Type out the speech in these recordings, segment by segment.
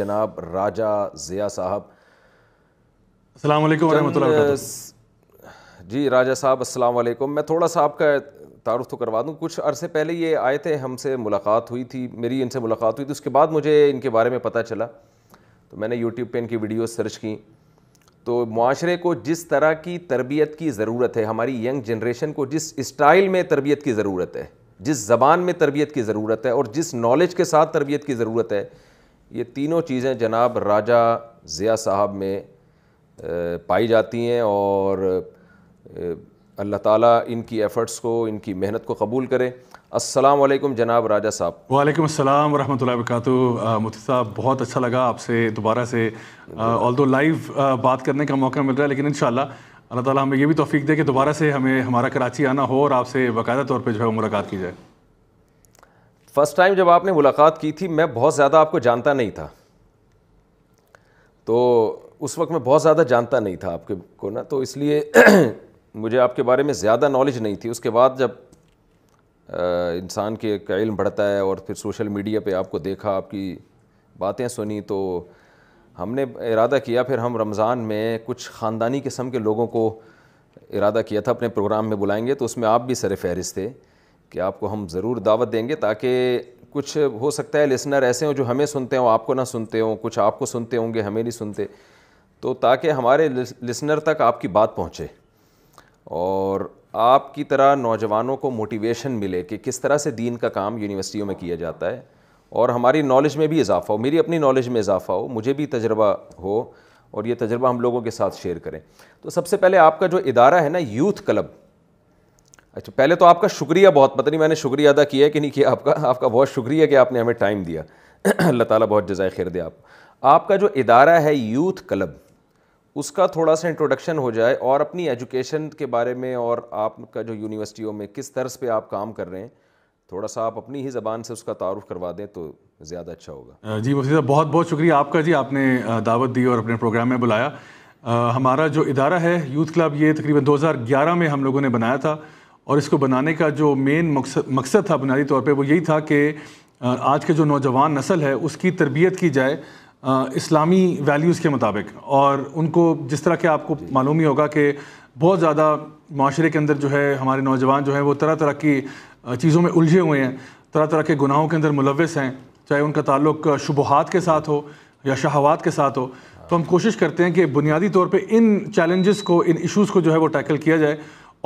जनाब राजा ज़िया साहब अस्सलाम जी राजा साहब अस्सलाम वालेकुम मैं थोड़ा सा आपका तारुफ तो करवा दूँ कुछ अरसे पहले ये आए थे हमसे मुलाकात हुई थी मेरी इनसे मुलाकात हुई थी उसके बाद मुझे इनके बारे में पता चला तो मैंने यूट्यूब पर इनकी वीडियो सर्च की तो माशरे को जिस तरह की तरबियत की ज़रूरत है हमारी यंग जनरेशन को जिस स्टाइल में तरबियत की ज़रूरत है जिस ज़बान में तरबियत की ज़रूरत है और जिस नॉलेज के साथ तरबियत की ज़रूरत है ये तीनों चीज़ें जनाब राजा ज़िया साहब में पाई जाती हैं और अल्लाह ताला इनकी एफ़र्ट्स को इनकी मेहनत को कबूल करे असलम जनाब राजा साहब वालेकुम अस्सलाम वरहमतुल्लाहि वबरकातुहू मुफ्ती साहब बहुत अच्छा लगा आपसे दोबारा से ऑल दो लाइव बात करने का मौका मिल रहा है लेकिन इन अल्लाह ताला हमें ये भी तोफ़ी दे कि दोबारा से हमें हमारा कराची आना हो और आपसे बाकायदा तौर पर जो है मुलाकात की जाए फर्स्ट टाइम जब आपने मुलाकात की थी मैं बहुत ज़्यादा आपको जानता नहीं था तो उस वक्त मैं बहुत ज़्यादा जानता नहीं था आपके को ना तो इसलिए मुझे आपके बारे में ज़्यादा नॉलेज नहीं थी उसके बाद जब इंसान के का इल्म बढ़ता है और फिर सोशल मीडिया पे आपको देखा आपकी बातें सुनी तो हमने इरादा किया फिर हम रमज़ान में कुछ ख़ानदानी किस्म के लोगों को इरादा किया था अपने प्रोग्राम में बुलाएंगे तो उसमें आप भी सर फहरिस्त थे कि आपको हम ज़रूर दावत देंगे ताकि कुछ हो सकता है लिसनर ऐसे हों जो हमें सुनते हों आपको ना सुनते हों कुछ आपको सुनते होंगे हमें नहीं सुनते तो ताकि हमारे लिसनर तक आपकी बात पहुँचे और आपकी तरह नौजवानों को मोटिवेशन मिले कि किस तरह से दीन का काम यूनिवर्सिटियों में किया जाता है और हमारी नॉलेज में भी इजाफ़ा हो मेरी अपनी नॉलेज में इजाफ़ा हो मुझे भी तजर्बा हो और ये तजर्बा हम लोगों के साथ शेयर करें तो सबसे पहले आपका जो इदारा है ना यूथ क्लब अच्छा पहले तो आपका शुक्रिया बहुत पता नहीं मैंने शुक्रिया अदा किया है कि नहीं किया आपका आपका बहुत शुक्रिया कि आपने हमें टाइम दिया अल्लाह ताला बहुत जजाय खैर दे आप आपका जो इदारा है यूथ क्लब उसका थोड़ा सा इंट्रोडक्शन हो जाए और अपनी एजुकेशन के बारे में और आपका जो यूनिवर्सिटियों में किस तर्ज पर आप काम कर रहे हैं थोड़ा सा आप अपनी ही ज़बान से उसका तारुफ करवा दें तो ज़्यादा अच्छा होगा जी वसी साहब बहुत बहुत शुक्रिया आपका जी आपने दावत दी और अपने प्रोग्राम में बुलाया हमारा जो इदारा है यूथ क्लब ये तकरीबन 2011 में हम लोगों ने बनाया था और इसको बनाने का जो मेन मकसद मकसद था बुनियादी तौर पर वो यही था कि आज के जो नौजवान नस्ल है उसकी तरबियत की जाए इस्लामी वैल्यूज़ के मुताबिक और उनको जिस तरह के आपको मालूम ही होगा कि बहुत ज़्यादा माशरे के अंदर जो है हमारे नौजवान जो है वो तरह तरह की चीज़ों में उलझे हुए हैं तरह तरह के गुनाहों के अंदर मुलवस हैं चाहे उनका ताल्लुक शुबहत के साथ हो या शहवात के साथ हो तो हम कोशिश करते हैं कि बुनियादी तौर पर इन चैलेंजेस को इन इशूज़ को जो है वो टैकल किया जाए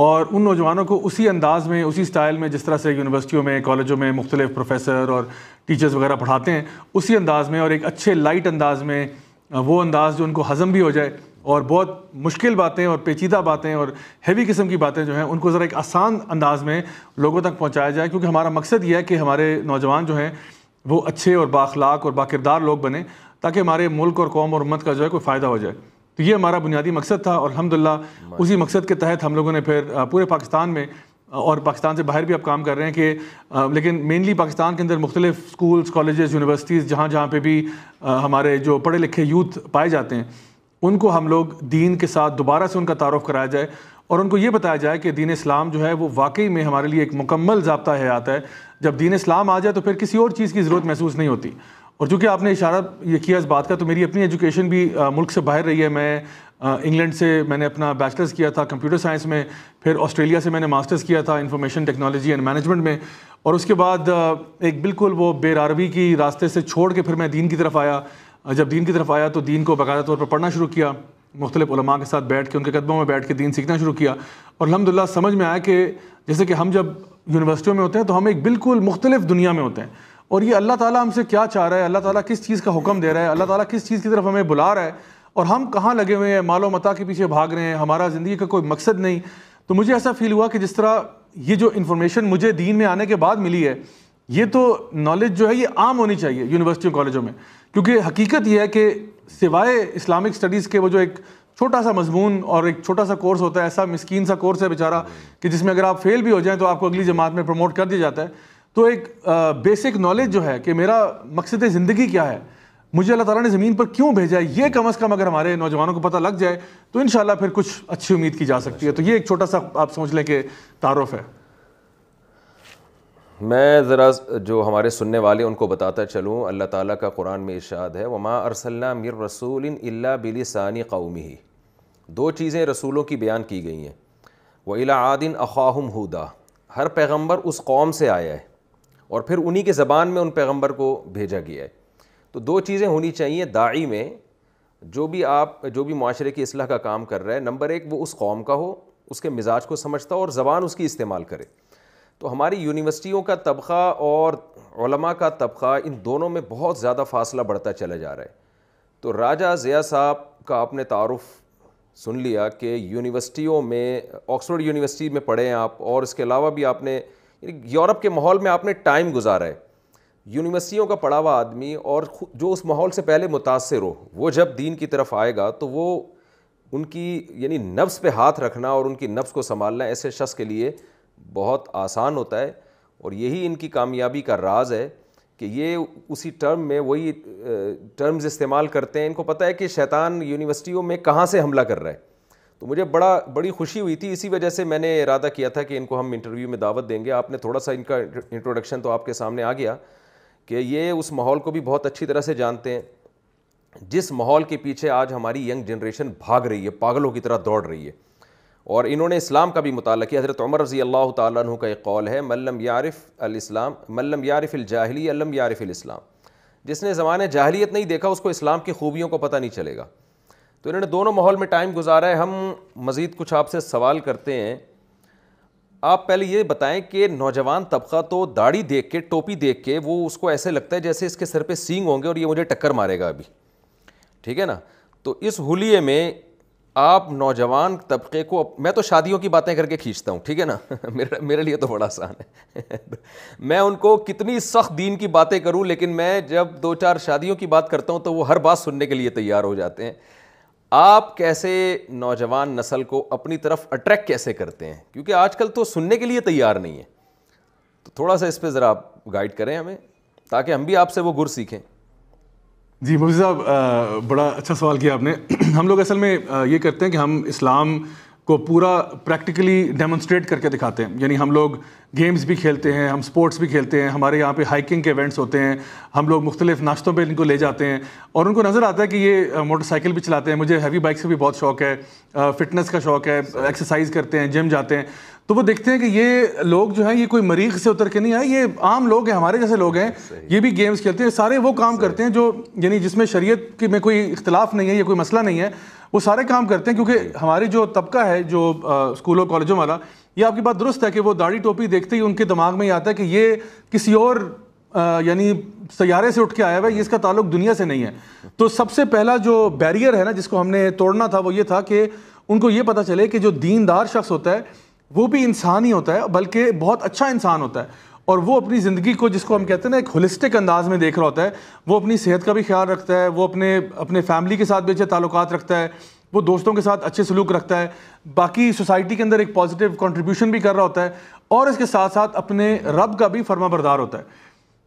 और उन नौजवानों को उसी अंदाज़ में उसी स्टाइल में जिस तरह से यूनिवर्सिटियों में कॉलेजों में मुख्तलिफ प्रोफेसर और टीचर्स वगैरह पढ़ाते हैं उसी अंदाज़ में और एक अच्छे लाइट अंदाज में वो अंदाज़ जो उनको हज़म भी हो जाए और बहुत मुश्किल बातें और पेचीदा बातें और हैवी किस्म की बातें जो हैं उनको ज़रा एक आसान अंदाज़ में लोगों तक पहुँचाया जाए क्योंकि हमारा मकसद ये है कि हमारे नौजवान जो हैं वो अच्छे और बाखलाक और बाकिरदार लोग बने ताकि हमारे मुल्क और कौम और उम्मत का जो है कोई फ़ायदा हो जाए तो ये हमारा बुनियादी मकसद था और अलहमदिल्ला उसी मकसद के तहत हम लोगों ने फिर पूरे पाकिस्तान में और पाकिस्तान से बाहर भी अब काम कर रहे हैं कि लेकिन मेनली पाकिस्तान के अंदर मुख्तलिफ स्कूल्स कॉलेजेस यूनिवर्सिटीज़ जहाँ जहाँ पे भी हमारे जो पढ़े लिखे यूथ पाए जाते हैं उनको हम लोग दीन के साथ दोबारा से उनका तारफ़ कराया जाए और उनको ये बताया जाए कि दीन इस्लाम जो है वो वाकई में हमारे लिए एक मुकम्मल जबता है आता है जब दीन इस्लाम आ जाए तो फिर किसी और चीज़ की ज़रूरत महसूस नहीं होती और चूँकि आपने इशारा ये किया इस बात का तो मेरी अपनी एजुकेशन भी मुल्क से बाहर रही है मैं इंग्लैंड से मैंने अपना बैचलर्स किया था कंप्यूटर साइंस में फिर ऑस्ट्रेलिया से मैंने मास्टर्स किया था इंफॉर्मेशन टेक्नोलॉजी एंड मैनेजमेंट में और उसके बाद एक बिल्कुल वो बेरारवी की रास्ते से छोड़ के फिर मैं दीन की तरफ आया जब दीन की तरफ आया तो दीन को बाकायदा तौर पर पढ़ना शुरू किया मुख्तलिफ के साथ बैठ के उनके कदमों में बैठ के दीन सीखना शुरू किया और अलहमदिल्ला समझ में आया कि जैसे कि हम जब यूनिवर्सिटियों में होते हैं तो हम एक बिल्कुल मुख्तलिफ दुनिया में होते हैं और ये अल्लाह ताला हमसे क्या चाह रहा है अल्लाह ताला किस चीज़ का हुक्म दे रहा है अल्लाह ताला किस चीज़ की तरफ हमें बुला रहा है और हम कहाँ लगे हुए हैं मालो मता के पीछे भाग रहे हैं हमारा ज़िंदगी का कोई मकसद नहीं तो मुझे ऐसा फील हुआ कि जिस तरह ये जो इन्फॉर्मेशन मुझे दीन में आने के बाद मिली है ये तो नॉलेज जो है ये आम होनी चाहिए यूनिवर्सिटियों कॉलेजों में क्योंकि हकीकत यह है कि सिवाय इस्लामिक स्टडीज़ के वो जो एक छोटा सा मजमून और एक छोटा सा कोर्स होता है ऐसा मिसकीन सा कोर्स है बेचारा कि जिसमें अगर आप फेल भी हो जाएं तो आपको अगली जमात में प्रमोट कर दिया जाता है तो एक बेसिक नॉलेज जो है कि मेरा मकसद ज़िंदगी क्या है मुझे अल्लाह ताला ने ज़मीन पर क्यों भेजा है ये कम अज़ कम अगर हमारे नौजवानों को पता लग जाए तो इन फिर कुछ अच्छी उम्मीद की जा सकती है तो ये एक छोटा सा आप समझ लें कि तारफ़ है मैं ज़रा जो हमारे सुनने वाले उनको बताता चलूँ अल्लाह ताला का कुरान में इर्शाद है वमा अरसल्ला मिर रसूल इल्ला बिलिसानी कौमी ही दो चीज़ें रसूलों की बयान की गई हैं व इला आदिन अखाहम हुदा हर पैगम्बर उस कौम से आया है और फिर उन्हीं के ज़बान में उन पैगम्बर को भेजा गया है तो दो चीज़ें होनी चाहिए दाई में जो भी आप जो भी माशरे की असलाह का काम कर रहा है नंबर एक वो उस कौम का हो उसके मिजाज को समझता हो और ज़बान उसकी इस्तेमाल करे तो हमारी यूनिवर्सिटियों का तबका और का तबका इन दोनों में बहुत ज़्यादा फासला बढ़ता चला जा रहा है तो राजा ज़िया साहब का आपने तारफ़ सुन लिया कि यूनिवर्सिटियों में ऑक्सफोर्ड यूनिवर्सिटी में पढ़े हैं आप और इसके अलावा भी आपने यूरोप के माहौल में आपने टाइम गुजारा है यूनिवर्सिटियों का पढ़ा हुआ आदमी और जो उस माहौल से पहले मुतासर हो वो जब दीन की तरफ आएगा तो वो उनकी यानी नफ्स पे हाथ रखना और उनकी नफ्स को संभालना ऐसे शख्स के लिए बहुत आसान होता है और यही इनकी कामयाबी का राज है कि ये उसी टर्म में वही टर्म्स इस्तेमाल करते हैं इनको पता है कि शैतान यूनिवर्सिटियों में कहाँ से हमला कर रहा है तो मुझे बड़ा बड़ी खुशी हुई थी इसी वजह से मैंने इरादा किया था कि इनको हम इंटरव्यू में दावत देंगे आपने थोड़ा सा इनका इंट्रोडक्शन तो आपके सामने आ गया कि ये उस माहौल को भी बहुत अच्छी तरह से जानते हैं जिस माहौल के पीछे आज हमारी यंग जनरेशन भाग रही है पागलों की तरह दौड़ रही है और इन्होंने इस्लाम का भी मुताल किया हज़रत उमर रजी अल्लाह तु का एक कौल है मल्लम यारफ़ अस्लाम मल्लम यारिफ़ अलजाहली अल्लम यारिफ़ इस्लाम जिसने ज़माने जाहलीत नहीं देखा उसको इस्लाम की खूबियों को पता नहीं चलेगा तो इन्होंने दोनों माहौल में टाइम गुजारा है हम मज़ीद कुछ आपसे सवाल करते हैं आप पहले ये बताएं कि नौजवान तबका तो दाढ़ी देख के टोपी देख के वो उसको ऐसे लगता है जैसे इसके सर पे सींग होंगे और ये मुझे टक्कर मारेगा अभी ठीक है ना तो इस हुए में आप नौजवान तबके को मैं तो शादियों की बातें करके खींचता हूँ ठीक है ना मेरे मेरे लिए तो बड़ा आसान है मैं उनको कितनी सख्त दीन की बातें करूँ लेकिन मैं जब दो चार शादियों की बात करता हूँ तो वो हर बात सुनने के लिए तैयार हो जाते हैं आप कैसे नौजवान नस्ल को अपनी तरफ अट्रैक्ट कैसे करते हैं क्योंकि आजकल तो सुनने के लिए तैयार नहीं है तो थोड़ा सा इस पर ज़रा आप गाइड करें हमें ताकि हम भी आपसे वो गुर सीखें जी मुफ्ती साहब बड़ा अच्छा सवाल किया आपने हम लोग असल में ये करते हैं कि हम इस्लाम को पूरा प्रैक्टिकली डेमोन्स्ट्रेट करके दिखाते हैं यानी हम लोग गेम्स भी खेलते हैं हम स्पोर्ट्स भी खेलते हैं हमारे यहाँ पे हाइकिंग के इवेंट्स होते हैं हम लोग मुख्तलिफ नाश्तों पे इनको ले जाते हैं और उनको नज़र आता है कि ये मोटरसाइकिल भी चलाते हैं मुझे हैवी बाइक से भी बहुत शौक है फिटनेस का शौक है एक्सरसाइज करते हैं जिम जाते हैं तो वो देखते हैं कि ये लोग जो है ये कोई मरीज से उतर के नहीं आए ये आम लोग हैं हमारे जैसे लोग हैं ये भी गेम्स खेलते हैं सारे वो काम करते हैं जो यानी जिसमें शरीयत के में कोई इख्तलाफ नहीं है या कोई मसला नहीं है वो सारे काम करते हैं क्योंकि हमारी जो तबका है जो स्कूलों कॉलेजों वाला ये आपकी बात दुरुस्त है कि वो दाढ़ी टोपी देखते ही उनके दिमाग में ये आता है कि ये किसी और यानी सैारे से उठ के आया हुआ है इसका ताल्लुक दुनिया से नहीं है तो सबसे पहला जो बैरियर है ना जिसको हमने तोड़ना था वो ये था कि उनको ये पता चले कि जो दीनदार शख्स होता है वो भी इंसान ही होता है बल्कि बहुत अच्छा इंसान होता है और वो अपनी ज़िंदगी को जिसको हम कहते हैं ना एक होलिस्टिक अंदाज में देख रहा होता है वो अपनी सेहत का भी ख्याल रखता है वो अपने अपने फैमिली के साथ भी अच्छे ताल्लुक रखता है वो दोस्तों के साथ अच्छे सलूक रखता है बाकी सोसाइटी के अंदर एक पॉजिटिव कंट्रीब्यूशन भी कर रहा होता है और इसके साथ साथ अपने रब का भी फर्माबरदार होता है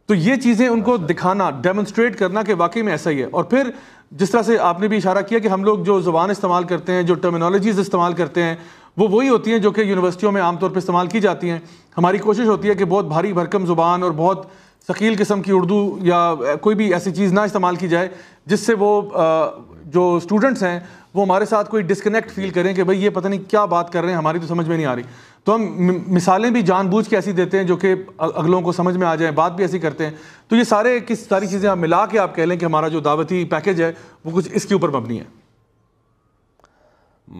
तो ये चीज़ें उनको दिखाना डेमोन्स्ट्रेट करना कि वाकई में ऐसा ही है और फिर जिस तरह से आपने भी इशारा किया कि हम लोग जो जबान इस्तेमाल करते हैं जो टर्मिनोलॉजीज़ इस्तेमाल करते हैं वो वही होती हैं जो कि यूनिवर्सिटियों में आमतौर पर इस्तेमाल की जाती हैं हमारी कोशिश होती है कि बहुत भारी भरकम ज़ुबान और बहुत शकील किस्म की उर्दू या कोई भी ऐसी चीज़ ना इस्तेमाल की जाए जिससे वो जो स्टूडेंट्स हैं वो हमारे साथ कोई डिस्कनेक्ट फील करें कि भाई ये पता नहीं क्या बात कर रहे हैं हमारी तो समझ में नहीं आ रही तो हम मिसालें भी जानबूझ के ऐसी देते हैं जो कि अगलों को समझ में आ जाए बात भी ऐसी करते हैं तो ये सारे किस सारी चीज़ें आप मिला के आप कह लें कि हमारा जो दावती पैकेज है वो कुछ इसके ऊपर मबनी है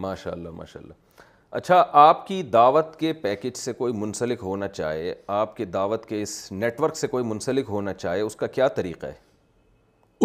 माशाल्लाह माशाल्लाह अच्छा आपकी दावत के पैकेज से कोई मुंसलिक होना चाहे आपके दावत के इस नेटवर्क से कोई मुंसलिक होना चाहे उसका क्या तरीका है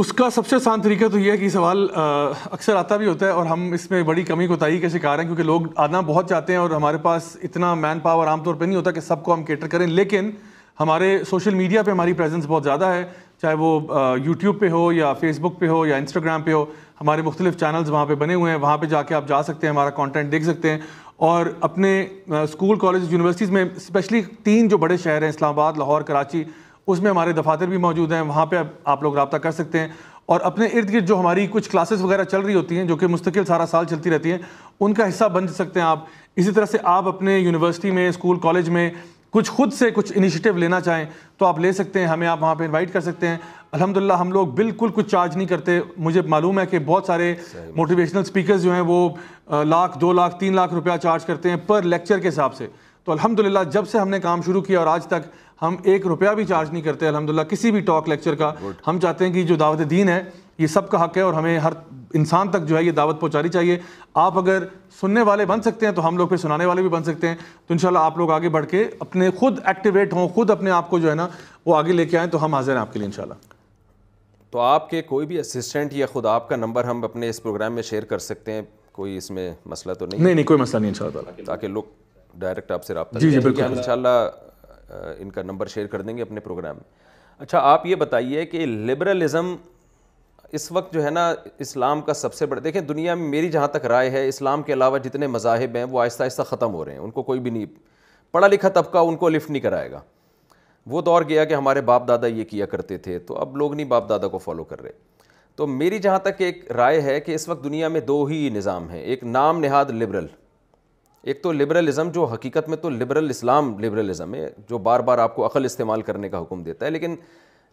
उसका सबसे आसान तरीका तो यह है कि सवाल अक्सर आता भी होता है और हम इसमें बड़ी कमी कोताही के शिकार हैं क्योंकि लोग आना बहुत चाहते हैं और हमारे पास इतना मैन पावर आमतौर पर नहीं होता कि सबको हम केटर करें लेकिन हमारे सोशल मीडिया पर हमारी प्रेजेंस बहुत ज़्यादा है चाहे वो यूट्यूब पर हो या फेसबुक पर हो या इंस्टाग्राम पर हो हमारे मुख्तलिफ चैनल्स वहाँ पर बने हुए हैं वहाँ पर जाके आप जा सकते हैं हमारा कॉन्टेंट देख सकते हैं और अपने स्कूल कॉलेज यूनिवर्सिटीज़ में स्पेशली तीन जो बड़े शहर हैं इस्लामाबाद लाहौर कराची उसमें हमारे दफातर भी मौजूद हैं वहाँ पर आप लोग रबता कर सकते हैं और अपने इर्द गिर्द जो हमारी कुछ क्लासेस वगैरह चल रही होती हैं जो कि मुस्तकिल सारा साल चलती रहती हैं उनका हिस्सा बन सकते हैं आप इसी तरह से आप अपने यूनिवर्सिटी में स्कूल कॉलेज में कुछ खुद से कुछ इनिशिएटिव लेना चाहें तो आप ले सकते हैं हमें आप वहाँ पे इनवाइट कर सकते हैं अल्हम्दुलिल्लाह हम लोग बिल्कुल कुछ चार्ज नहीं करते मुझे मालूम है कि बहुत सारे मोटिवेशनल स्पीकर्स जो हैं वो लाख दो लाख तीन लाख रुपया चार्ज करते हैं पर लेक्चर के हिसाब से तो अलहमदिल्ला जब से हमने काम शुरू किया और आज तक हम एक रुपया भी चार्ज नहीं करते अलहमदिल्ला किसी भी टॉक लेक्चर का हम चाहते हैं कि जो दावत दीन है ये सब का हक है और हमें हर इंसान तक जो है ये दावत पहुंचानी चाहिए आप अगर सुनने वाले बन सकते हैं तो हम लोग फिर सुनाने वाले भी बन सकते हैं तो इन आप लोग आगे बढ़ के अपने खुद एक्टिवेट हों खुद अपने आप को जो है ना वो आगे लेके आएँ तो हम हाजिर हैं आपके लिए इन तो आपके कोई भी असिस्टेंट या खुद आपका नंबर हम अपने इस प्रोग्राम में शेयर कर सकते हैं कोई इसमें मसला तो नहीं नहीं नहीं कोई मसला नहीं इन ताकि लोग डायरेक्ट आपसे जी जी बिल्कुल इनशाला इन इनका नंबर शेयर कर देंगे अपने प्रोग्राम में अच्छा आप ये बताइए कि लिबरलिज़म इस वक्त जो है ना इस्लाम का सबसे बड़ा देखें दुनिया में मेरी जहाँ तक राय है इस्लाम के अलावा जितने मजाहब हैं वो आहिस्ता आहिस्ता ख़त्म हो रहे हैं उनको कोई भी नहीं पढ़ा लिखा तबका उनको लिफ्ट नहीं कराएगा वो दौर तो गया कि हमारे बाप दादा ये किया करते थे तो अब लोग नहीं बाप दादा को फॉलो कर रहे तो मेरी जहाँ तक एक राय है कि इस वक्त दुनिया में दो ही निज़ाम हैं एक नाम नहाद लिबरल एक तो लिबरलिज़म जो हकीकत में तो लिबरल इस्लाम लिबरलिज़म है जो बार बार आपको अकल इस्तेमाल करने का हुक्म देता है लेकिन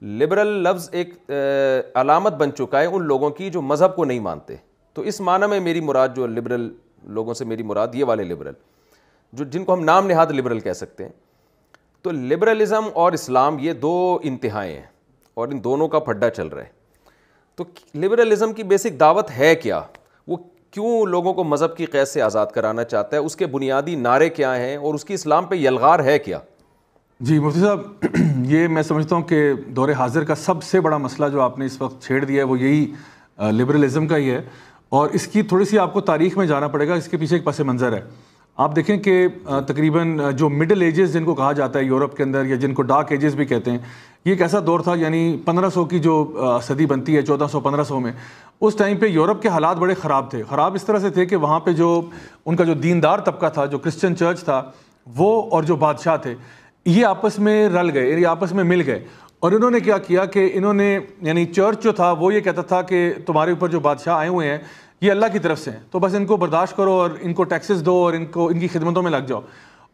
लिबरल लफ्ज़ एक आ, अलामत बन चुका है उन लोगों की जो मज़हब को नहीं मानते तो इस माना में मेरी मुराद जो लिबरल लोगों से मेरी मुराद ये वाले लिबरल जो जिनको हम नाम नहाद लिबरल कह सकते हैं तो लिबरलिज़म और इस्लाम ये दो इंतहाएँ हैं और इन दोनों का फड्डा चल रहा है तो लिबरलिज़म की बेसिक दावत है क्या वो क्यों लोगों को मज़हब की कैद से आज़ाद कराना चाहता है उसके बुनियादी नारे क्या हैं और उसकी इस्लाम पर यलगार है क्या जी मुफ्ती साहब ये मैं समझता हूँ कि दौरे हाजिर का सबसे बड़ा मसला जो आपने इस वक्त छेड़ दिया है वो यही लिबरलिज़म का ही है और इसकी थोड़ी सी आपको तारीख में जाना पड़ेगा इसके पीछे एक पस मंज़र है आप देखें कि तकरीबन जो मिडिल एजेस जिनको कहा जाता है यूरोप के अंदर या जिनको डार्क एजेस भी कहते हैं ये एक ऐसा दौर था यानी 1500 की जो सदी बनती है 1400 1500 में उस टाइम पे यूरोप के हालात बड़े ख़राब थे ख़राब इस तरह से थे कि वहाँ पे जो उनका जो दीनदार तबका था जो क्रिश्चियन चर्च था वो और जो बादशाह थे ये आपस में रल गए ये आपस में मिल गए और इन्होंने क्या किया कि इन्होंने यानी चर्च जो था वो ये कहता था कि तुम्हारे ऊपर जो बादशाह आए हुए हैं ये अल्लाह की तरफ से हैं तो बस इनको बर्दाश्त करो और इनको टैक्सेस दो और इनको इनकी खिदमतों में लग जाओ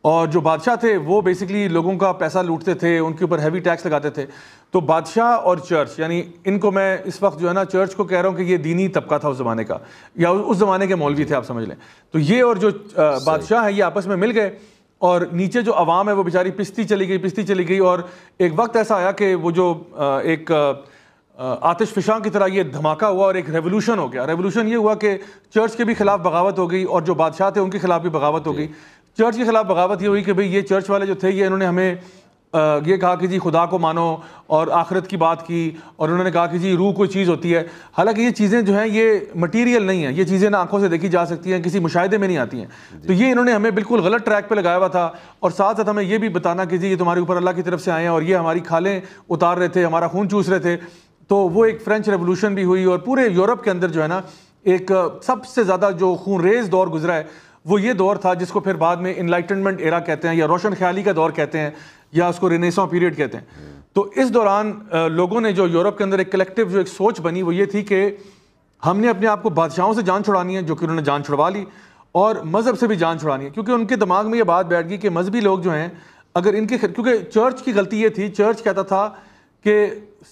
और जो बादशाह थे वो बेसिकली लोगों का पैसा लूटते थे उनके ऊपर हैवी टैक्स लगाते थे तो बादशाह और चर्च यानी इनको मैं इस वक्त जो है ना चर्च को कह रहा हूँ कि ये दीनी तबका था उस ज़माने का या उस ज़माने के मौलवी थे आप समझ लें तो ये और जो बादशाह हैं ये आपस में मिल गए और नीचे जो आवाम है वो बेचारी पिस्ती चली गई पिस्ती चली गई और एक वक्त ऐसा आया कि वो जो एक आतिश फिशा की तरह ये धमाका हुआ और एक रेवोल्यूशन हो गया रेवोल्यूशन ये हुआ कि चर्च के भी खिलाफ बगावत हो गई और जो बादशाह थे उनके खिलाफ भी बगावत हो गई चर्च के खिलाफ बगावत ये हुई कि भाई ये चर्च वाले जो थे ये इन्होंने हमें ये कहा कि जी खुदा को मानो और आखिरत की बात की और उन्होंने कहा कि जी रूह कोई चीज़ होती है हालांकि ये चीज़ें जो हैं ये मटेरियल नहीं है ये चीज़ें ना आंखों से देखी जा सकती हैं किसी मुशाहदे में नहीं आती हैं तो ये इन्होंने हमें बिल्कुल गलत ट्रैक पे लगाया हुआ था और साथ साथ हमें ये भी बताना कि जी ये तुम्हारे ऊपर अल्लाह की तरफ से आए हैं और ये हमारी खालें उतार रहे थे हमारा खून चूस रहे थे तो वो एक फ्रेंच रेवोल्यूशन भी हुई और पूरे यूरोप के अंदर जो है ना एक सबसे ज़्यादा जो खून रेज दौर गुजरा है वो ये दौर था जिसको फिर बाद में इनलाइटनमेंट एरा कहते हैं या रोशन ख्याली का दौर कहते हैं या उसको रिनेसा पीरियड कहते हैं तो इस दौरान लोगों ने जो यूरोप के अंदर एक कलेक्टिव जो एक सोच बनी वो ये थी कि हमने अपने आप को बादशाहों से जान छुड़ानी है जो कि उन्होंने जान छुड़वा ली और मज़हब से भी जान छुड़ानी है क्योंकि उनके दिमाग में ये बात बैठ गई कि मजहबी लोग जो हैं अगर इनके क्योंकि चर्च की गलती ये थी चर्च कहता था कि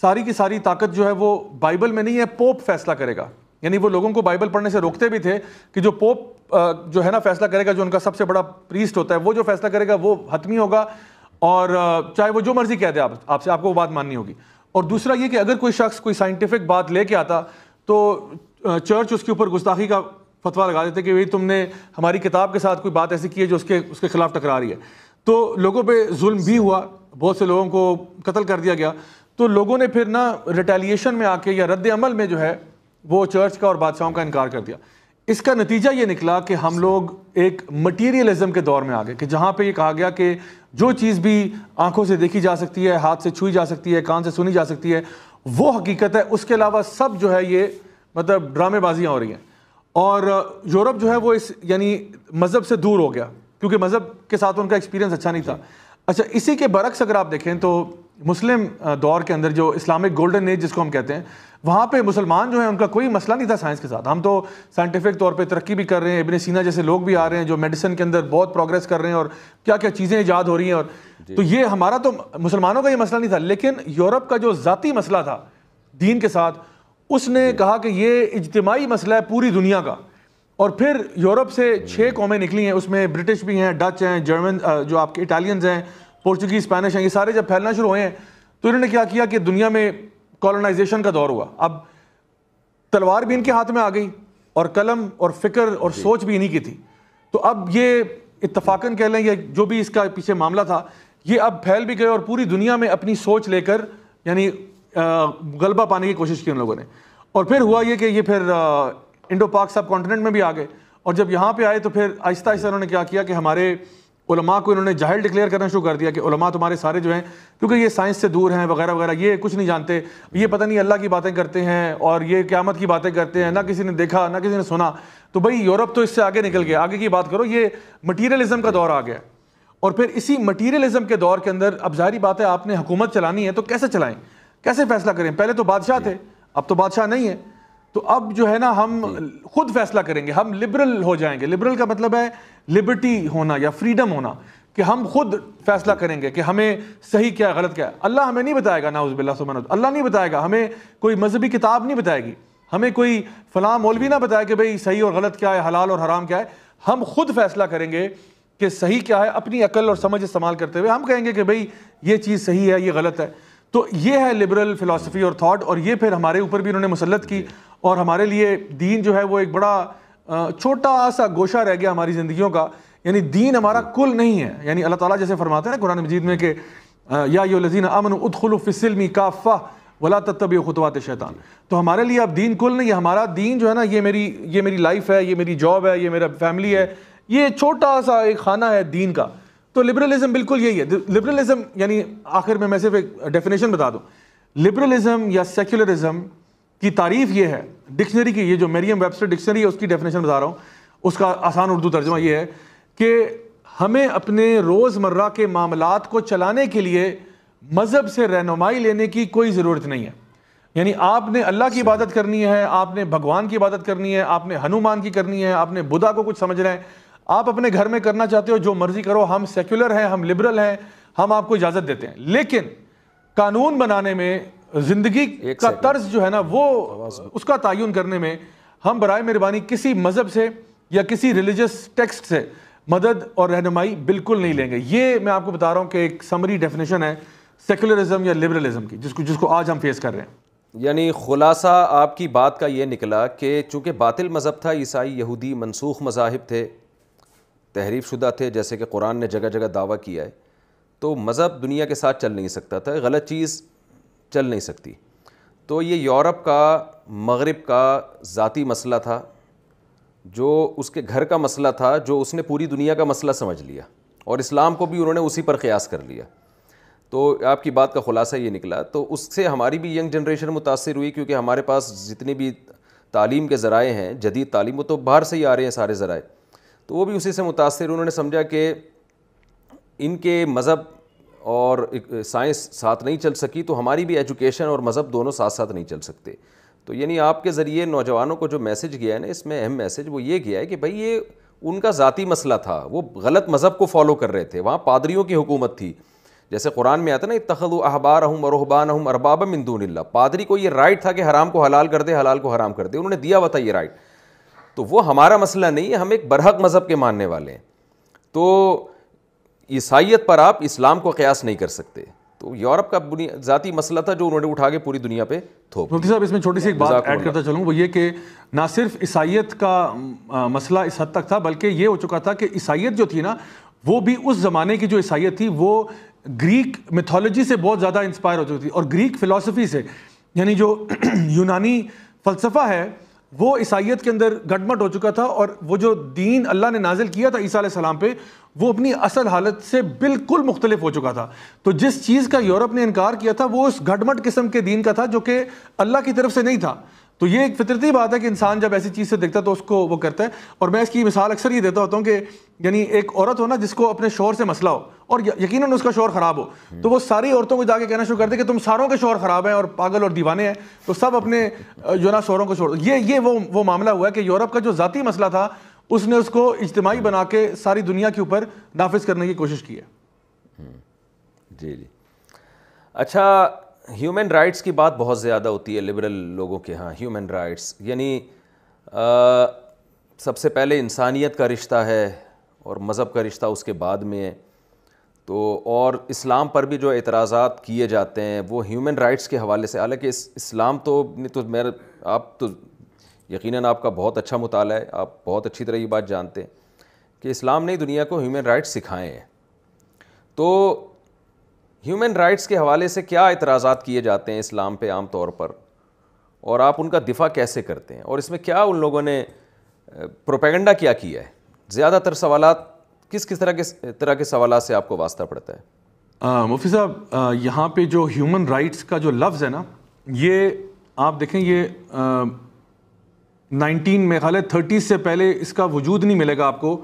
सारी की सारी ताकत जो है वो बाइबल में नहीं है पोप फैसला करेगा यानी वो लोगों को बाइबल पढ़ने से रोकते भी थे कि जो पोप जो है ना फैसला करेगा जो उनका सबसे बड़ा प्रीस्ट होता है वो जो फैसला करेगा वो हतमी होगा और चाहे वो जो मर्जी कह दे आप आपसे आपको वो बात माननी होगी और दूसरा ये कि अगर कोई शख्स कोई साइंटिफिक बात लेके आता तो चर्च उसके ऊपर गुस्ताखी का फतवा लगा देते कि भाई तुमने हमारी किताब के साथ कोई बात ऐसी की है जो उसके उसके खिलाफ टकरा रही है तो लोगों पे जुल्म भी हुआ बहुत से लोगों को कत्ल कर दिया गया तो लोगों ने फिर ना रिटेलिएशन में आके या रद्द अमल में जो है वो चर्च का और बादशाहों का इनकार कर दिया इसका नतीजा ये निकला कि हम लोग एक मटीरियलिज्म के दौर में आ गए कि जहाँ पे ये कहा गया कि जो चीज़ भी आंखों से देखी जा सकती है हाथ से छुई जा सकती है कान से सुनी जा सकती है वो हकीकत है उसके अलावा सब जो है ये मतलब ड्रामेबाजियाँ हो रही हैं और यूरोप जो है वो इस यानी मज़हब से दूर हो गया क्योंकि मज़हब के साथ उनका एक्सपीरियंस अच्छा नहीं था अच्छा इसी के बरक्स अगर आप देखें तो मुस्लिम दौर के अंदर जो इस्लामिक गोल्डन एज जिसको हम कहते हैं वहाँ पे मुसलमान जो है उनका कोई मसला नहीं था साइंस के साथ हम तो साइंटिफिक तौर पे तरक्की भी कर रहे हैं इबन सीना जैसे लोग भी आ रहे हैं जो मेडिसिन के अंदर बहुत प्रोग्रेस कर रहे हैं और क्या क्या चीज़ें ईजाद हो रही हैं और तो ये हमारा तो मुसलमानों का ये मसला नहीं था लेकिन यूरोप का जो ज़ाती मसला था दीन के साथ उसने कहा कि ये इजतमाही मसला है पूरी दुनिया का और फिर यूरोप से छः कौमें निकली हैं उसमें ब्रिटिश भी हैं डच हैं जर्मन जो आपके इटालियंस हैं पोर्चुगीज स्पेनिश हैं ये सारे जब फैलना शुरू हुए हैं तो इन्होंने क्या किया कि दुनिया में कॉलोनाइजेशन का दौर हुआ अब तलवार भी इनके हाथ में आ गई और कलम और फिक्र और सोच भी इन्हीं की थी तो अब ये इतफाक़न कह लें या जो भी इसका पीछे मामला था ये अब फैल भी गए और पूरी दुनिया में अपनी सोच लेकर यानी गलबा पाने की कोशिश की उन लोगों ने और फिर हुआ ये कि ये फिर इंडो पाक सब कॉन्टिनेंट में भी आ गए और जब यहाँ पे आए तो फिर आहिस्ता आहिस्ता उन्होंने क्या किया कि हमारे उलमा को इन्होंने जाहिल डिक्लेयर करना शुरू कर दिया कि उलमा तुम्हारे सारे जो हैं क्योंकि ये साइंस से दूर हैं वगैरह वगैरह ये कुछ नहीं जानते ये पता नहीं अल्लाह की बातें करते हैं और ये क्यामत की बातें करते हैं ना किसी ने देखा ना किसी ने सुना तो भाई यूरोप तो इससे आगे निकल गया आगे की बात करो ये मटीरियलिज़म का दौर आ गया और फिर इसी मटीरियलिज़म के दौर के अंदर अब जाहिर बात है आपने हुकूमत चलानी है तो कैसे चलाएं कैसे फैसला करें पहले तो बादशाह थे अब तो बादशाह नहीं है तो अब जो है ना हम खुद फैसला करेंगे हम लिबरल हो जाएंगे लिबरल का मतलब है लिबर्टी होना या फ्रीडम होना कि हम खुद फैसला करेंगे कि हमें सही क्या है गलत क्या है अल्लाह हमें नहीं बताएगा उज़बिल्ला सुबह अल्लाह नहीं बताएगा हमें कोई मजहबी किताब नहीं बताएगी हमें कोई फलाम मौलवी ना बताया कि भाई सही और गलत क्या है हलाल और हराम क्या है हम खुद फैसला करेंगे कि सही क्या है अपनी अकल और समझ इस्तेमाल करते हुए हम कहेंगे कि भाई ये चीज़ सही है ये गलत है तो ये है लिबरल फ़िलासफ़ी और थाट और ये फिर हमारे ऊपर भी उन्होंने मुसलत की और हमारे लिए दीन जो है वो एक बड़ा छोटा सा गोशा रह गया हमारी ज़िंदगियों का यानी दीन हमारा कुल नहीं है यानी अल्लाह ताला जैसे फरमाते हैं ना कुरान मजीद में कि या यो लजीन अमन उदखलफ़िसलमी काफ़ा वला तब खुतवात शैतान तो हमारे लिए अब दीन कुल नहीं है हमारा दीन जो है ना ये मेरी ये मेरी लाइफ है ये मेरी जॉब है ये मेरा फैमिली है ये छोटा सा एक खाना है दीन का तो लिबरलिज़म बिल्कुल यही है लिबरलिज्म यानी आखिर में मैं सिर्फ एक डेफिनेशन बता दूँ लिबरलिज़म या सेक्युलरिज़म की तारीफ ये है डिक्शनरी की ये जो मेरियम वेबसाइट डिक्शनरी है उसकी डेफिनेशन बता रहा हूँ उसका आसान उर्दू तर्जमा ये है कि हमें अपने रोज़मर्रा के मामला को चलाने के लिए मज़हब से रहनुमाई लेने की कोई ज़रूरत नहीं है यानी आपने अल्लाह की इबादत करनी है आपने भगवान की इबादत करनी है आपने हनुमान की करनी है आपने बुधा को कुछ समझ रहे हैं आप अपने घर में करना चाहते हो जो मर्ज़ी करो हम सेक्युलर हैं हम लिबरल हैं हम आपको इजाज़त देते हैं लेकिन कानून बनाने में जिंदगी का तर्ज जो है ना वो उसका तयन करने में हम बर मेहरबानी किसी मज़हब से या किसी रिलीजस टेक्स्ट से मदद और रहनुमाई बिल्कुल नहीं लेंगे ये मैं आपको बता रहा हूँ कि एक समरी डेफिनेशन है सेकुलरिज्म या लिबरलिज्म की जिसको जिसको आज हम फेस कर रहे हैं यानी ख़ुलासा आपकी बात का ये निकला कि चूँकि बातिल मज़हब था ईसाई यहूदी मनसूख मजाहब थे तहरीफ शुदा थे जैसे कि कुरान ने जगह जगह दावा किया है तो मज़हब दुनिया के साथ चल नहीं सकता था गलत चीज़ चल नहीं सकती तो ये यूरोप का मगरब का ज़ाती मसला था जो उसके घर का मसला था जो उसने पूरी दुनिया का मसला समझ लिया और इस्लाम को भी उन्होंने उसी पर क़यास कर लिया तो आपकी बात का ख़ुलासा ये निकला तो उससे हमारी भी यंग जनरेशन मुतासर हुई क्योंकि हमारे पास जितने भी तालीम के ज़रा हैं जदीद तालीम वो तो बाहर से ही आ रहे हैं सारे ज़रा तो वो भी उसी से मुतासर उन्होंने समझा कि इनके मज़हब और साइंस साथ नहीं चल सकी तो हमारी भी एजुकेशन और मज़हब दोनों साथ साथ नहीं चल सकते तो यानी आपके ज़रिए नौजवानों को जो मैसेज गया है ना इसमें अहम मैसेज वो ये गया है कि भाई ये उनका ज़ाती मसला था वो गलत मज़हब को फॉलो कर रहे थे वहाँ पादरियों की हुकूमत थी जैसे कुरान में आता ना तखद अहबार हम अरहबान हम अरबाब मंदूनल्ला पादरी को ये राइट था कि हराम को हलाल कर दे हलाल को हराम कर दे उन्होंने दिया हुआ था ये राइट तो वो हमारा मसला नहीं है हम एक बरहक मज़हब के मानने वाले हैं तो ईसाइत पर आप इस्लाम को क्यास नहीं कर सकते तो यूरोप का ज़ाती मसला था जो उन्होंने उठा के पूरी दुनिया पे थोप मुफ्ती साहब इसमें छोटी सी एक बात ऐड करता चलूँ वो ये कि ना सिर्फ ईसाइत का मसला इस हद तक था बल्कि ये हो चुका था कि ईसाइत जो थी ना वो भी उस ज़माने की जो ईसाइत थी वो ग्रीक मिथोलॉजी से बहुत ज़्यादा इंस्पायर हो चुकी थी और ग्रीक फ़िलासफ़ी से यानी जो यूनानी फ़लसफ़ा है वो ईसाइत के अंदर गटमट हो चुका था और वो जो दीन अल्लाह ने नाजिल किया था ईसा सलाम पे वो अपनी असल हालत से बिल्कुल मुख्तलिफ हो चुका था तो जिस चीज़ का यूरोप ने इनकार किया था वो उस घटमट किस्म के दीन का था जो कि अल्लाह की तरफ से नहीं था तो ये एक फितरती बात है कि इंसान जब ऐसी चीज़ से देखता है तो उसको वो करता है और मैं इसकी मिसाल अक्सर ये देता होता हूँ कि यानी एक औरत हो ना जिसको अपने शोर से मसला हो और यकीनन उसका शोर ख़राब हो तो वो सारी औरतों को जाके कहना शुरू कर दे कि तुम सारों के शोर ख़राब हैं और पागल और दीवाने हैं तो सब अपने जो ना शोरों को शोर ये ये वो वो मामला हुआ है कि यूरोप का जो ज़ाती मसला था उसने उसको इज्तमाही बना के सारी दुनिया के ऊपर नाफिज करने की कोशिश की है हम्म। जी जी अच्छा ह्यूमन राइट्स की बात बहुत ज़्यादा होती है लिबरल लोगों के यहाँ ह्यूमन राइट्स यानी सबसे पहले इंसानियत का रिश्ता है और मज़हब का रिश्ता उसके बाद में है तो और इस्लाम पर भी जो एतराज़ा किए जाते हैं वो ह्यूमन राइट्स के हवाले से हालांकि इस, इस्लाम तो नहीं तो मेरा आप तो यकीनन आपका बहुत अच्छा मताल है आप बहुत अच्छी तरह ये बात जानते हैं कि इस्लाम ने दुनिया को ह्यूमन राइट्स सिखाए हैं तो ह्यूमन राइट्स के हवाले से क्या एतराज़ा किए जाते हैं इस्लाम पर आम तौर पर और आप उनका दिफा कैसे करते हैं और इसमें क्या उन लोगों ने प्रोपेगेंडा क्या किया है ज़्यादातर सवाल किस किस तरह के तरह के सवाल से आपको वास्ता पड़ता है मुफी साहब यहाँ पर जो ह्यूमन राइट्स का जो लफ्ज़ है ना ये आप देखें ये नाइनटीन में खाले थर्टीज़ से पहले इसका वजूद नहीं मिलेगा आपको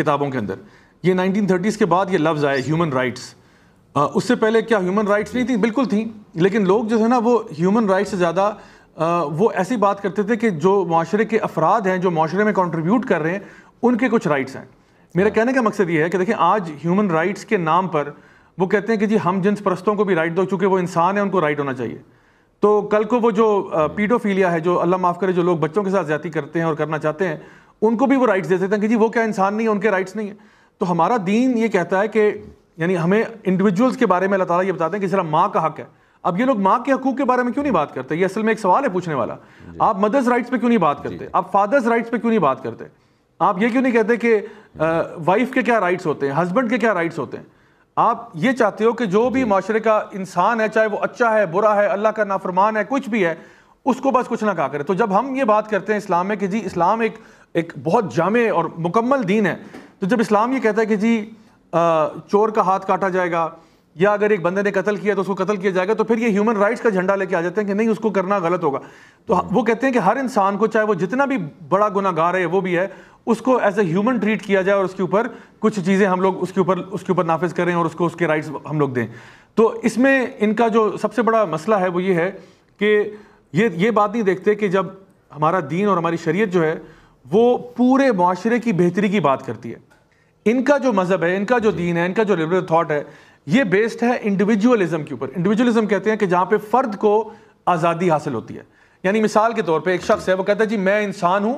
किताबों के अंदर ये नाइनटीन थर्टीज़ के बाद ये लफ्ज़ आया ह्यूमन राइट्स आ, उससे पहले क्या ह्यूमन राइट्स नहीं थी बिल्कुल थी लेकिन लोग जो है ना वो ह्यूमन राइट्स से ज़्यादा वो ऐसी बात करते थे कि जो माशरे के अफराद हैं जो माशरे में कंट्रीब्यूट कर रहे हैं उनके कुछ राइट्स हैं मेरा कहने का मकसद ये है कि देखें आज ह्यूमन राइट्स के नाम पर वो कहते हैं कि जी हम जिन्स परस्तों को भी राइट दो चूँकि वो इंसान है उनको राइट होना चाहिए तो कल को वो जो पीडोफीलिया है जो अल्लाह माफ़ करे जो लोग बच्चों के साथ ज़्यादा करते हैं और करना चाहते हैं उनको भी वो राइट्स दे सकते हैं कि जी वो क्या इंसान नहीं है उनके राइट्स नहीं है तो हमारा दीन ये कहता है कि यानी हमें इंडिविजुअल्स के बारे में अल्लाह ताला ये बताते हैं कि जरा माँ का हक है अब ये लोग माँ के हकूक के बारे में क्यों नहीं बात करते ये असल में एक सवाल है पूछने वाला आप मदर्स राइट्स पे क्यों नहीं बात करते आप फादर्स राइट्स पे क्यों नहीं बात करते आप ये क्यों नहीं कहते कि वाइफ के क्या राइट्स होते हैं हस्बैंड के क्या राइट्स होते हैं आप ये चाहते हो कि जो भी माशरे का इंसान है चाहे वो अच्छा है बुरा है अल्लाह का नाफरमान है कुछ भी है उसको बस कुछ ना कहा करे तो जब हम ये बात करते हैं इस्लाम में कि जी इस्लाम एक एक बहुत जामे और मुकम्मल दीन है तो जब इस्लाम ये कहता है कि जी चोर का हाथ काटा जाएगा या अगर एक बंदे ने कत्ल किया तो उसको कत्ल किया जाएगा तो फिर ये ह्यूमन राइट्स का झंडा लेके आ जाते हैं कि नहीं उसको करना गलत होगा तो हम्म। वो कहते हैं कि हर इंसान को चाहे वो जितना भी बड़ा गुनागार है वो भी है उसको एज ए ह्यूमन ट्रीट किया जाए और उसके ऊपर कुछ चीज़ें हम लोग उसके ऊपर उसके ऊपर नाफिज करें और उसको उसके राइट्स हम लोग दें तो इसमें इनका जो सबसे बड़ा मसला है वो ये है कि ये ये बात नहीं देखते कि जब हमारा दीन और हमारी शरीयत जो है वो पूरे माशरे की बेहतरी की बात करती है इनका जो मज़हब है इनका जो दीन है इनका जो लिबरल थाट है ये बेस्ड है इंडिविजुअलिज्म के ऊपर इंडिविजुअलिज्म कहते हैं कि जहां पे फ़र्द को आज़ादी हासिल होती है यानी मिसाल के तौर पे एक शख्स है वो कहता है जी मैं इंसान हूं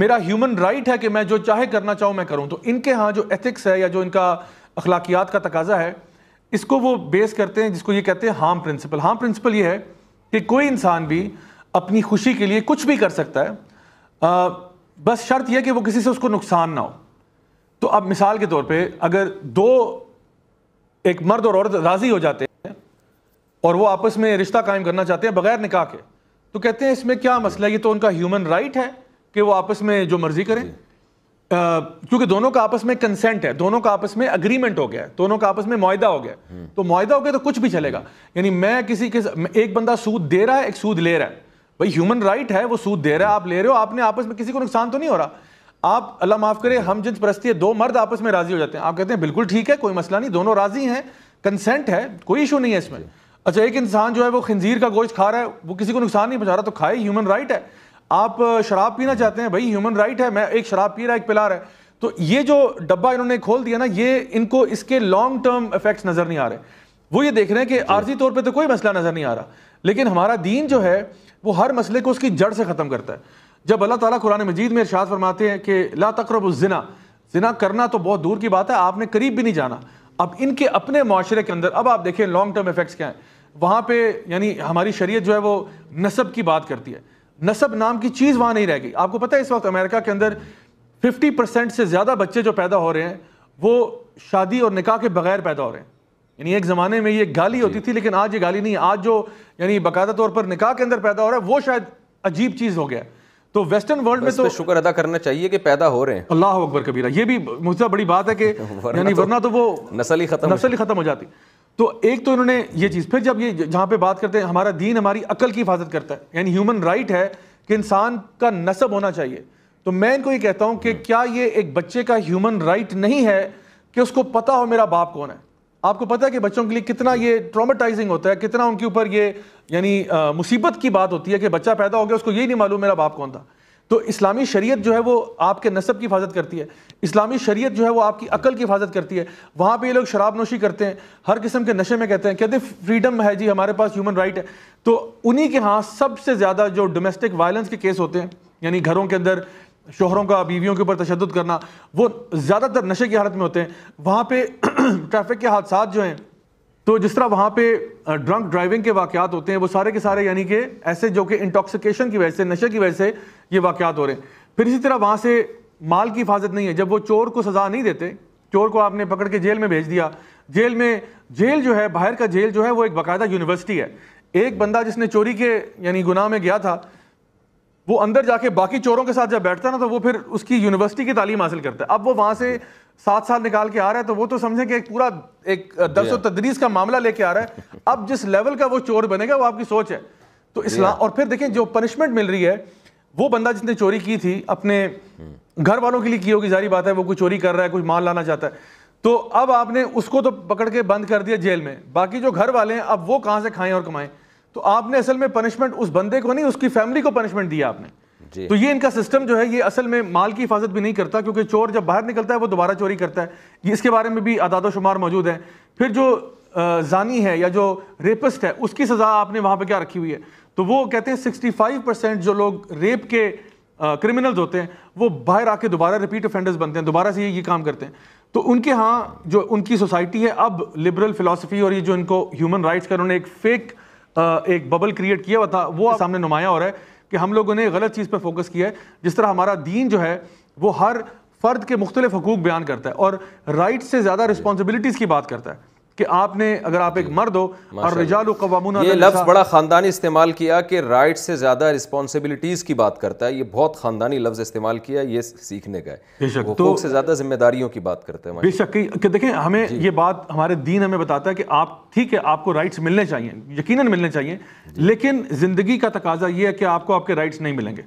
मेरा ह्यूमन राइट है कि मैं जो चाहे करना चाहूँ मैं करूँ तो इनके यहाँ जो एथिक्स है या जो इनका अखलाकियात का तकाजा है इसको वो बेस करते हैं जिसको ये कहते हैं हार्म प्रिंसिपल हार्म प्रिंसिपल ये है कि कोई इंसान भी अपनी खुशी के लिए कुछ भी कर सकता है आ, बस शर्त यह कि वो किसी से उसको नुकसान ना हो तो अब मिसाल के तौर पे अगर दो एक मर्द और औरत राज़ी हो जाते हैं और वो आपस में रिश्ता कायम करना चाहते हैं बगैर निकाह के तो कहते हैं इसमें क्या मसला है ये तो उनका ह्यूमन राइट है कि वो आपस में जो मर्जी करें क्योंकि दोनों का आपस में कंसेंट है दोनों का आपस में अग्रीमेंट हो गया है दोनों का आपस में मुआदा हो गया हम्म। तो मुआदा हो गया तो कुछ भी चलेगा यानी मैं किसी के एक बंदा सूद दे रहा है एक सूद ले रहा है भाई ह्यूमन राइट है वो सूद दे रहा है आप ले रहे हो आपने आपस में किसी को नुकसान तो नहीं हो रहा आप अल्लाह माफ़ करे हम जिन परस्ती दो मर्द आपस में राज़ी हो जाते हैं आप कहते हैं बिल्कुल ठीक है कोई मसला नहीं दोनों राज़ी हैं कंसेंट है कोई इशू नहीं है इसमें अच्छा एक इंसान जो है वो खंजीर का गोश्त खा रहा है वो किसी को नुकसान नहीं पहुंचा रहा तो खाए ह्यूमन राइट है आप शराब पीना चाहते हैं भाई ह्यूमन राइट है मैं एक शराब पी रहा है एक पिला रहा है तो ये जो डब्बा इन्होंने खोल दिया ना ये इनको इसके लॉन्ग टर्म इफेक्ट नज़र नहीं आ रहे वो ये देख रहे हैं कि आर्जी तौर पर तो कोई मसला नज़र नहीं आ रहा लेकिन हमारा दीन जो है वो हर मसले को उसकी जड़ से ख़त्म करता है जब अल्लाह ताला कुरान मजीद में इरशाद फरमाते हैं कि ला तकरब ज़िना ज़िना करना तो बहुत दूर की बात है आपने करीब भी नहीं जाना अब इनके अपने माशरे के अंदर अब आप देखें लॉन्ग टर्म इफेक्ट्स क्या हैं वहाँ पे यानी हमारी शरीयत जो है वो नसब की बात करती है नसब नाम की चीज़ वहाँ नहीं रह गई आपको पता है इस वक्त अमेरिका के अंदर फिफ्टी परसेंट से ज़्यादा बच्चे जो पैदा हो रहे हैं वो शादी और निकाह के बगैर पैदा हो रहे हैं यानी एक ज़माने में ये गाली होती थी लेकिन आज ये गाली नहीं आज जो यानी बाकायदा तौर पर निकाह के अंदर पैदा हो रहा है वो शायद अजीब चीज़ हो गया है तो वेस्टर्न वर्ल्ड में तो शुक्र अदा करना चाहिए कि पैदा हो रहे हैं अल्लाह अकबर कबीरा ये भी मुझसे बड़ी बात है कि तो यानी वरना तो, तो वो नसली खत्म नसली खत्म हो जाती तो एक तो इन्होंने ये चीज़ फिर जब ये जहाँ पे बात करते हैं हमारा दीन हमारी अकल की हिफाजत करता है यानी ह्यूमन राइट है कि इंसान का नसब होना चाहिए तो मैं इनको ये कहता हूँ कि क्या ये एक बच्चे का ह्यूमन राइट नहीं है कि उसको पता हो मेरा बाप कौन है आपको पता है कि बच्चों के लिए कितना ये ट्रॉमेटाइजिंग होता है कितना उनके ऊपर ये यानी मुसीबत की बात होती है कि बच्चा पैदा हो गया उसको यही नहीं मालूम मेरा बाप कौन था तो इस्लामी शरीयत जो है वो आपके नस्ब की हिफाजत करती है इस्लामी शरीयत जो है वो आपकी अकल की हिफाजत करती है वहाँ पे ये लोग शराब नोशी करते हैं हर किस्म के नशे में कहते हैं कहते फ्रीडम है जी हमारे पास ह्यूमन राइट है तो उन्हीं के यहाँ सबसे ज़्यादा जो डोमेस्टिक वायलेंस के केस होते हैं यानी घरों के अंदर शोहरों का बीवियों के ऊपर तशद करना वो ज़्यादातर नशे की हालत में होते हैं वहाँ पे ट्रैफिक के हादसा जो हैं तो जिस तरह वहाँ पे ड्रंक ड्राइविंग के वाक़ात होते हैं वो सारे के सारे यानी कि ऐसे जो कि इंटॉक्सिकेशन की वजह से नशे की वजह से ये वाक़ात हो रहे हैं फिर इसी तरह वहाँ से माल की हिफाजत नहीं है जब वो चोर को सज़ा नहीं देते चोर को आपने पकड़ के जेल में भेज दिया जेल में जेल जो है बाहर का जेल जो है वो एक बाकायदा यूनिवर्सिटी है एक बंदा जिसने चोरी के यानी गुनाह में गया था वो अंदर जाके बाकी चोरों के साथ जब बैठता है ना तो वो फिर उसकी यूनिवर्सिटी की तालीम हासिल करता है अब वो वहाँ से सात साल निकाल के आ रहा है तो वो तो समझे कि एक पूरा एक दरसो तदरीस का मामला लेके आ रहा है अब जिस लेवल का वो चोर बनेगा वो आपकी सोच है तो इस्लाम और फिर देखें जो पनिशमेंट मिल रही है वो बंदा जिसने चोरी की थी अपने घर वालों के लिए की होगी जारी बात है वो कोई चोरी कर रहा है कुछ माल लाना चाहता है तो अब आपने उसको तो पकड़ के बंद कर दिया जेल में बाकी जो घर वाले हैं अब वो कहाँ से खाएं और कमाएं तो आपने असल में पनिशमेंट उस बंदे को नहीं उसकी फैमिली को पनिशमेंट दिया आपने तो ये इनका सिस्टम जो है ये असल में माल की हिफाजत भी नहीं करता क्योंकि चोर जब बाहर निकलता है वो दोबारा चोरी करता है ये इसके बारे में भी आदाद शुमार मौजूद है फिर जो जानी है या जो रेपिस्ट है उसकी सज़ा आपने वहां पर क्या रखी हुई है तो वो कहते हैं सिक्सटी फाइव परसेंट जो लोग रेप के क्रिमिनल्स होते हैं वो बाहर आके दोबारा रिपीट ऑफेंडर्स बनते हैं दोबारा से ये ये काम करते हैं तो उनके यहाँ जो उनकी सोसाइटी है अब लिबरल फिलासफी और ये जो इनको ह्यूमन राइट्स का उन्होंने एक फेक एक बबल क्रिएट किया हुआ था वो सामने नुमाया हो रहा है कि हम लोगों ने गलत चीज़ पर फोकस किया है जिस तरह हमारा दीन जो है वो हर फ़र्द के मुख्तलिफ हकूक बयान करता है और राइट से ज़्यादा रिस्पॉन्सिबिलिटीज़ की बात करता है कि आपने अगर आप एक मर्द हो और रिजाल ये लफ्ज़ बड़ा ख़ानदानी इस्तेमाल किया कि राइट से ज़्यादा रिस्पॉन्सिबिलिटीज़ की बात करता है ये बहुत ख़ानदानी लफ्ज़ इस्तेमाल किया ये सीखने का है तो से ज़्यादा जिम्मेदारियों की बात करते हैं बेशक कि देखें हमें ये बात हमारे दीन हमें बताता है कि आप ठीक है आपको राइट्स मिलने चाहिए यकीन मिलने चाहिए लेकिन ज़िंदगी का तकाजा ये है कि आपको आपके राइट्स नहीं मिलेंगे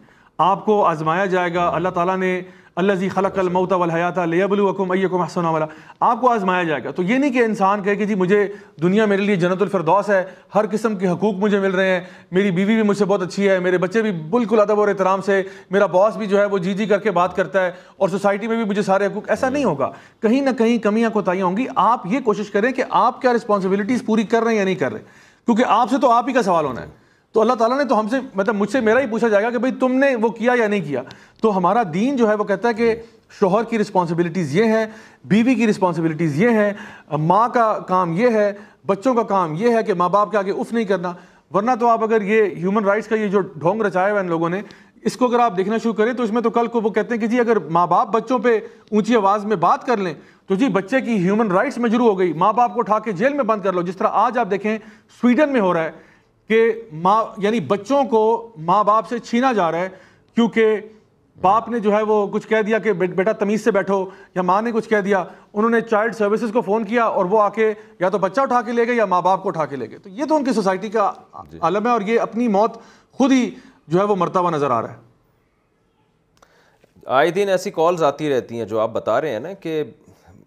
आपको आजमाया जाएगा अल्लाह ताला ने अल्लाजी खलकल मऊता वलहयाता लेबलकम अयकुम हसन वाला आपको आजमाया जाएगा तो ये नहीं कि इंसान कहे कि जी मुझे दुनिया मेरे लिए जन्तुलफरदौस है हर किस्म के हकूक मुझे मिल रहे हैं मेरी बीवी भी मुझसे बहुत अच्छी है मेरे बच्चे भी बिल्कुल अदब और एहतराम से मेरा बॉस भी जो है वो जी जी करके बात करता है और सोसाइटी में भी मुझे सारे हकूक ऐसा नहीं होगा कहीं ना कहीं कमियाँ कोताहियाँ होंगी आप ये कोशिश करें कि आप क्या रिस्पॉन्सिबिलिटीज़ पूरी कर रहे हैं या नहीं कर रहे क्योंकि आपसे तो आप ही का सवाल होना है तो अल्लाह ताला ने तो हमसे मतलब मुझसे मेरा ही पूछा जाएगा कि भाई तुमने वो किया या नहीं किया तो हमारा दीन जो है वो कहता है कि शोहर की रिस्पॉन्सिबिलिटीज़ ये हैं बीवी की रिस्पॉन्सिबिलिटीज़ ये हैं माँ का काम ये है बच्चों का काम ये है कि माँ बाप के आगे उफ नहीं करना वरना तो आप अगर ये ह्यूमन राइट्स का ये जो ढोंग रचाया हुआ है इन लोगों ने इसको अगर आप देखना शुरू करें तो इसमें तो कल को वो कहते हैं कि जी अगर माँ बाप बच्चों पर ऊँची आवाज़ में बात कर लें तो जी बच्चे की ह्यूमन राइट्स मजरू हो गई माँ बाप को उठा के जेल में बंद कर लो जिस तरह आज आप देखें स्वीडन में हो रहा है कि माँ यानी बच्चों को माँ बाप से छीना जा रहा है क्योंकि बाप ने जो है वो कुछ कह दिया कि बेटा तमीज़ से बैठो या माँ ने कुछ कह दिया उन्होंने चाइल्ड सर्विसेज को फ़ोन किया और वो आके या तो बच्चा उठा के ले गए या माँ बाप को उठा के ले गए तो ये तो उनकी सोसाइटी का आलम है और ये अपनी मौत खुद ही जो है वो मरता हुआ नज़र आ रहा है आए दिन ऐसी कॉल्स आती रहती हैं जो आप बता रहे हैं ना कि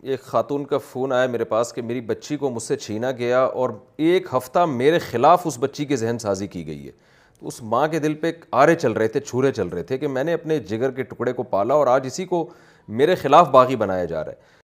एक ख़ातून का फ़ोन आया मेरे पास कि मेरी बच्ची को मुझसे छीना गया और एक हफ़्ता मेरे ख़िलाफ़ उस बच्ची की जहन साजी की गई है तो उस माँ के दिल पे आरे चल रहे थे छूरे चल रहे थे कि मैंने अपने जिगर के टुकड़े को पाला और आज इसी को मेरे ख़िलाफ़ बागी बनाया जा रहा है